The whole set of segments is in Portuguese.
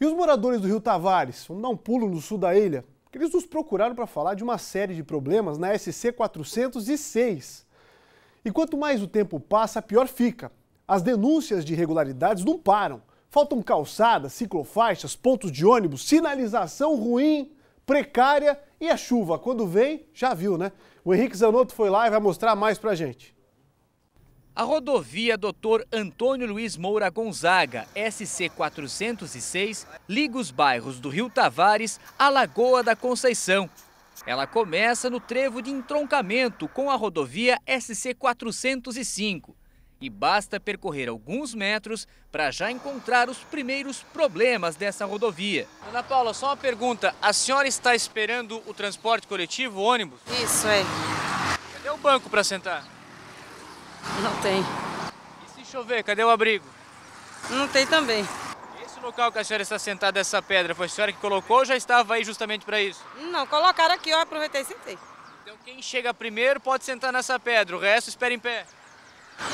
E os moradores do Rio Tavares? Vamos dar um pulo no sul da ilha? Eles nos procuraram para falar de uma série de problemas na SC 406. E quanto mais o tempo passa, pior fica. As denúncias de irregularidades não param. Faltam calçadas, ciclofaixas, pontos de ônibus, sinalização ruim, precária e a chuva, quando vem, já viu, né? O Henrique Zanotto foi lá e vai mostrar mais a gente. A rodovia Dr. Antônio Luiz Moura Gonzaga, SC406, liga os bairros do Rio Tavares à Lagoa da Conceição. Ela começa no trevo de entroncamento com a rodovia SC405 e basta percorrer alguns metros para já encontrar os primeiros problemas dessa rodovia. Ana Paula, só uma pergunta. A senhora está esperando o transporte coletivo, o ônibus? Isso, é. Cadê o banco para sentar? Não tem. E se chover, cadê o abrigo? Não tem também. Esse local que a senhora está sentada, essa pedra, foi a senhora que colocou ou já estava aí justamente para isso? Não, colocaram aqui, eu aproveitei e sentei. Então quem chega primeiro pode sentar nessa pedra, o resto espera em pé.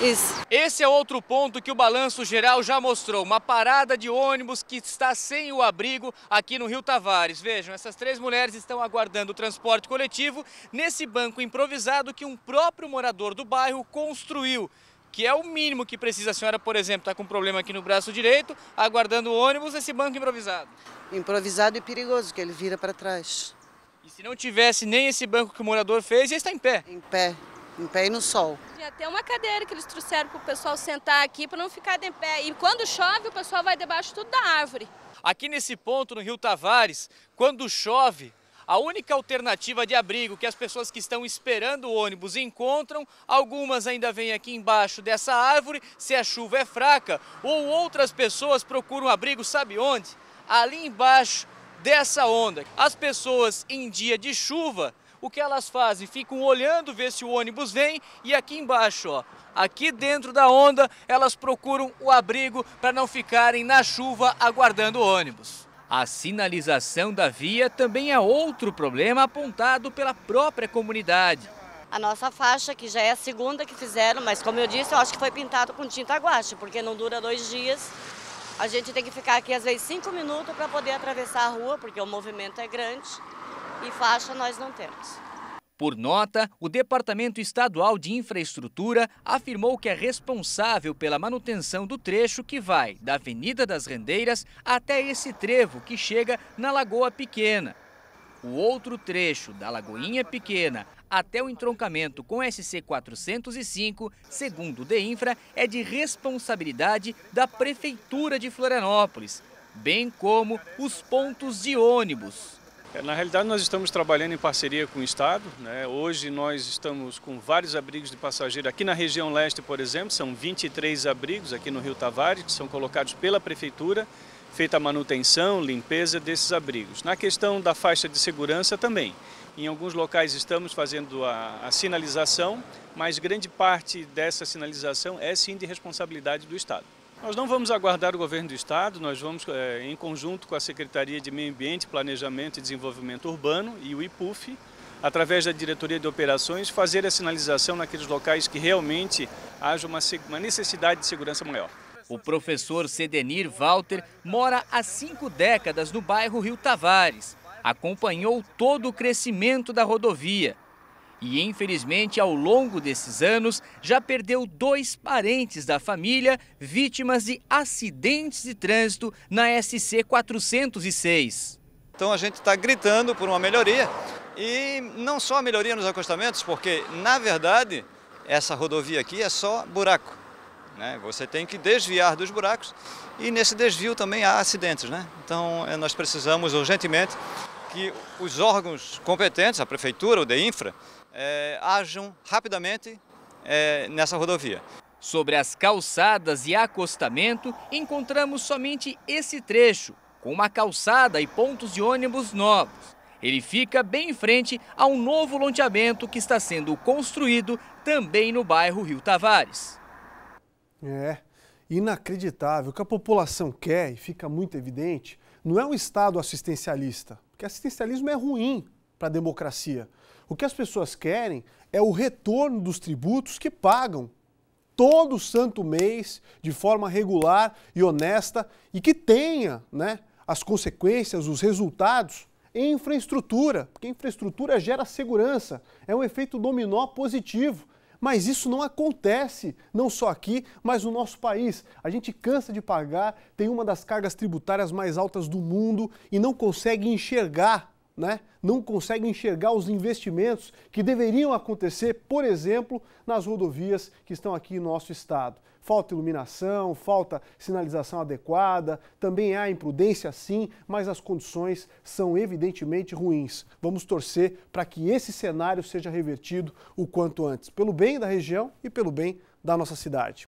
Isso. Esse é outro ponto que o balanço geral já mostrou. Uma parada de ônibus que está sem o abrigo aqui no Rio Tavares. Vejam, essas três mulheres estão aguardando o transporte coletivo nesse banco improvisado que um próprio morador do bairro construiu. Que é o mínimo que precisa. A senhora, por exemplo, está com um problema aqui no braço direito, aguardando o ônibus, esse banco improvisado. Improvisado e perigoso, que ele vira para trás. E se não tivesse nem esse banco que o morador fez, ia estar em pé. Em pé em pé e no sol. Tinha até uma cadeira que eles trouxeram para o pessoal sentar aqui para não ficar de pé. E quando chove, o pessoal vai debaixo tudo da árvore. Aqui nesse ponto, no Rio Tavares, quando chove, a única alternativa de abrigo que as pessoas que estão esperando o ônibus encontram, algumas ainda vêm aqui embaixo dessa árvore, se a chuva é fraca, ou outras pessoas procuram abrigo, sabe onde? Ali embaixo dessa onda. As pessoas em dia de chuva o que elas fazem? Ficam olhando, ver se o ônibus vem e aqui embaixo, ó, aqui dentro da onda, elas procuram o abrigo para não ficarem na chuva aguardando o ônibus. A sinalização da via também é outro problema apontado pela própria comunidade. A nossa faixa, que já é a segunda que fizeram, mas como eu disse, eu acho que foi pintado com tinta guache, porque não dura dois dias. A gente tem que ficar aqui às vezes cinco minutos para poder atravessar a rua, porque o movimento é grande e faixa nós não temos. Por nota, o Departamento Estadual de Infraestrutura afirmou que é responsável pela manutenção do trecho que vai da Avenida das Rendeiras até esse trevo que chega na Lagoa Pequena. O outro trecho, da Lagoinha Pequena até o entroncamento com SC 405, segundo o DEINFRA, é de responsabilidade da Prefeitura de Florianópolis, bem como os pontos de ônibus. É, na realidade, nós estamos trabalhando em parceria com o Estado. Né? Hoje nós estamos com vários abrigos de passageiros Aqui na região leste, por exemplo, são 23 abrigos aqui no Rio Tavares, que são colocados pela Prefeitura, feita a manutenção, limpeza desses abrigos. Na questão da faixa de segurança também. Em alguns locais estamos fazendo a, a sinalização, mas grande parte dessa sinalização é sim de responsabilidade do Estado. Nós não vamos aguardar o governo do estado, nós vamos, é, em conjunto com a Secretaria de Meio Ambiente, Planejamento e Desenvolvimento Urbano e o IPUF, através da Diretoria de Operações, fazer a sinalização naqueles locais que realmente haja uma, uma necessidade de segurança maior. O professor Sedenir Walter mora há cinco décadas no bairro Rio Tavares. Acompanhou todo o crescimento da rodovia e infelizmente, ao longo desses anos, já perdeu dois parentes da família vítimas de acidentes de trânsito na SC 406. Então a gente está gritando por uma melhoria e não só a melhoria nos acostamentos, porque na verdade essa rodovia aqui é só buraco. Né? Você tem que desviar dos buracos e nesse desvio também há acidentes. Né? Então eh, nós precisamos urgentemente que os órgãos competentes, a prefeitura, o DEINFRA, é, ajam rapidamente é, nessa rodovia. Sobre as calçadas e acostamento, encontramos somente esse trecho, com uma calçada e pontos de ônibus novos. Ele fica bem em frente a um novo loteamento que está sendo construído também no bairro Rio Tavares. É inacreditável. O que a população quer, e fica muito evidente, não é um Estado assistencialista, porque assistencialismo é ruim, para a democracia. O que as pessoas querem é o retorno dos tributos que pagam todo santo mês, de forma regular e honesta, e que tenha né, as consequências, os resultados em infraestrutura, porque infraestrutura gera segurança, é um efeito dominó positivo. Mas isso não acontece, não só aqui, mas no nosso país. A gente cansa de pagar, tem uma das cargas tributárias mais altas do mundo e não consegue enxergar né, não consegue enxergar os investimentos que deveriam acontecer, por exemplo, nas rodovias que estão aqui em nosso estado. Falta iluminação, falta sinalização adequada, também há imprudência sim, mas as condições são evidentemente ruins. Vamos torcer para que esse cenário seja revertido o quanto antes, pelo bem da região e pelo bem da nossa cidade.